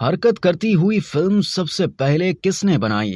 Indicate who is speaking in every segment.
Speaker 1: हरकत करती हुई फिल्म सबसे पहले किसने बनाई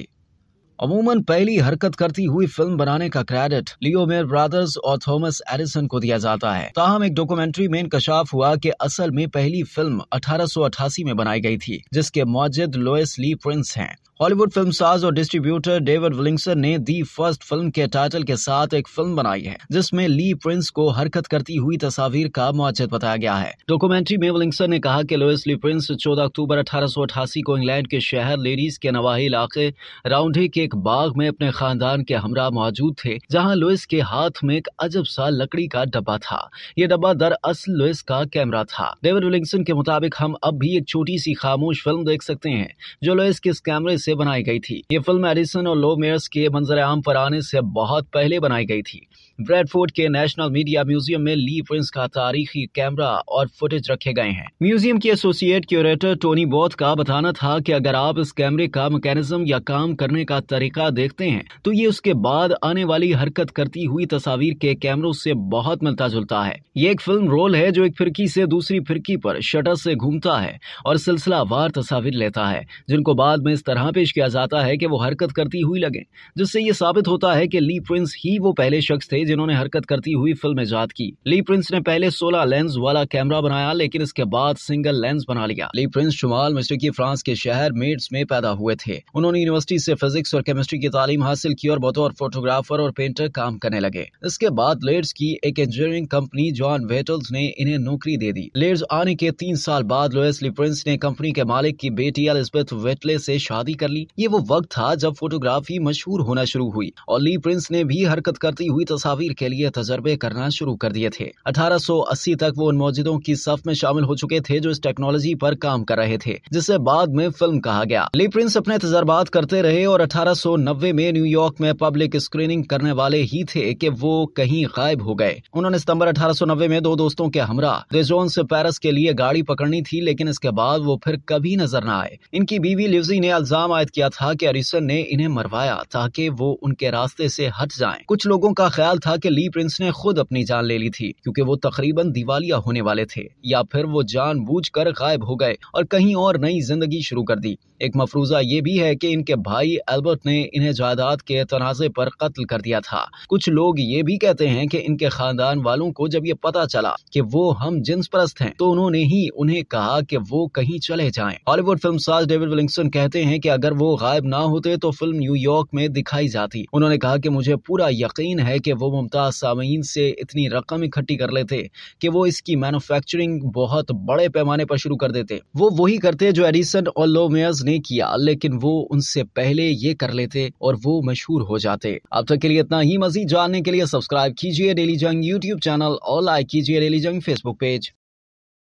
Speaker 1: अमूमन पहली हरकत करती हुई फिल्म बनाने का क्रेडिट लियोमेर ब्रदर्स और थॉमस एरिसन को दिया जाता है ताहम एक डॉक्यूमेंट्री में इंकशाफ हुआ कि असल में पहली फिल्म 1888 में बनाई गई थी जिसके मौजिद लोएस ली प्रिंस हैं हॉलीवुड फिल्म साज और डिस्ट्रीब्यूटर डेविड विलिंगसन ने दी फर्स्ट फिल्म के टाइटल के साथ एक फिल्म बनाई है जिसमें ली प्रिंस को हरकत करती हुई तस्वीर का मुआजद बताया गया है डॉक्यूमेंट्री में विलिंगसन ने कहा कि लुइस ली प्रिंस 14 अक्टूबर अठारह को इंग्लैंड के शहर लेडीज के नवाही इलाके राउंडे के एक बाग में अपने खानदान के हमरा मौजूद थे जहाँ लुइस के हाथ में एक अजब सा लकड़ी का डब्बा था ये डब्बा दरअसल लुइस का कैमरा था डेविड विलिंगसन के मुताबिक हम अब भी एक छोटी सी खामोश फिल्म देख सकते हैं जो लुइस के इस कैमरे से बनाई गई थी ये फिल्म एडिसन और लो मेयर्स के मंजर आम पर आने से बहुत पहले बनाई गई थी ब्रेडफोर्ड के नेशनल मीडिया म्यूजियम में ली प्रिंस का तारीखी कैमरा और फुटेज रखे गए हैं म्यूजियम के एसोसिएट क्यूरेटर टोनी बोथ का बताना था कि अगर आप इस कैमरे का मैकेनिज्म या काम करने का तरीका देखते हैं तो ये उसके बाद आने वाली हरकत करती हुई तस्वीर के कैमरों से बहुत मिलता जुलता है ये एक फिल्म रोल है जो एक फिरकी से दूसरी फिरकी पर शटर से घूमता है और सिलसिलावार तस्वीर लेता है जिनको बाद में इस तरह पेश किया जाता है कि वो हरकत करती हुई लगें जिससे ये साबित होता है कि ली प्रिंस ही वो पहले शख्स थे जिन्होंने हरकत करती हुई फिल्म ईजाद की ली प्रिंस ने पहले सोलह लेंस वाला कैमरा बनाया लेकिन इसके बाद सिंगल लेंस बना लिया ली प्रिंस शुमाल मशरकी फ्रांस के शहर मेट्स में पैदा हुए थे उन्होंने यूनिवर्सिटी से फिजिक्स और केमिस्ट्री की तालीम हासिल की और बतौर फोटोग्राफर और पेंटर काम करने लगे इसके बाद लेड्स की एक इंजीनियरिंग कंपनी जॉन वेटल्स ने इन्हें नौकरी दे दी लेड्स आने के तीन साल बाद लोएस ली प्रिंस ने कंपनी के मालिक की बेटी एलिजबेथ वेटले से शादी कर ली ये वो वक्त था जब फोटोग्राफी मशहूर होना शुरू हुई और ली प्रिंस ने भी हरकत करती हुई तस्वीर के लिए तजर्बे करना शुरू कर दिए थे 1880 तक वो उन मौजूदों की सफ में शामिल हो चुके थे जो इस टेक्नोलॉजी पर काम कर रहे थे जिसे बाद में फिल्म कहा गया ली प्रिंस अपने तजर्बात करते रहे और अठारह में न्यूयॉर्क में पब्लिक स्क्रीनिंग करने वाले ही थे कि वो कहीं गायब हो गए उन्होंने सितंबर 1890 में दो दोस्तों के हमरा रेजोन से पेरिस के लिए गाड़ी पकड़नी थी लेकिन इसके बाद वो फिर कभी नजर न आए इनकी बीवी लिवजी ने अल्जाम कवायद किया था कि अरिसन ने इन्हें मरवाया ताकि वो उनके रास्ते से हट जाएं। कुछ लोगों का ख्याल था कि ली प्रिंस ने खुद अपनी जान ले ली थी क्योंकि वो तकरीबन दिवालिया होने वाले थे या फिर वो जानबूझकर गायब हो गए और कहीं और नई जिंदगी शुरू कर दी एक मफरूजा ये भी है की इनके भाई एल्बर्ट ने इन्हें जायदाद के तनाजे पर कत्ल कर दिया था कुछ लोग ये भी कहते हैं की इनके खानदान वालों को जब ये पता चला की वो हम जिन्स परस्त हैं तो उन्होंने ही उन्हें कहा कि वो कहीं चले जाएं। हॉलीवुड फिल्म साज डेविड विलिंगसन कहते हैं कि अगर अगर वो गायब ना होते तो फिल्म न्यूयॉर्क में दिखाई जाती उन्होंने कहा कि मुझे पूरा यकीन है कि वो मुमताज़ सामीन से इतनी रकम इकट्ठी कर लेते कि वो इसकी मैनुफैक्चरिंग बहुत बड़े पैमाने पर शुरू कर देते वो वही करते जो एडिसन और लोमेज ने किया लेकिन वो उनसे पहले ये कर लेते और वो मशहूर हो जाते अब तक के लिए इतना ही मजीद जानने के लिए सब्सक्राइब कीजिए डेली जंग यूट्यूब चैनल और लाइक कीजिए डेली जंग फेसबुक पेज